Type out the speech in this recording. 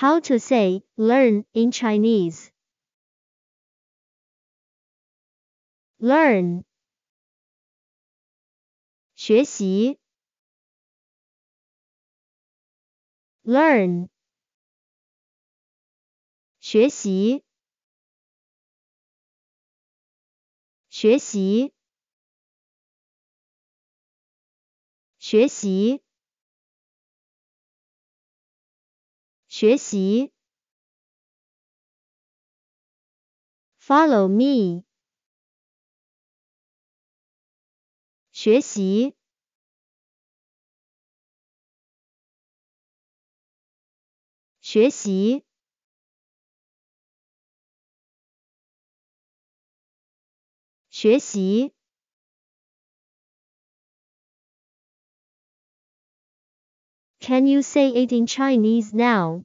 How to say learn in Chinese. Learn. 学习.学习. Learn. 学习.学习.学习。Follow me，学习。学习。学习。Can you say it in Chinese now?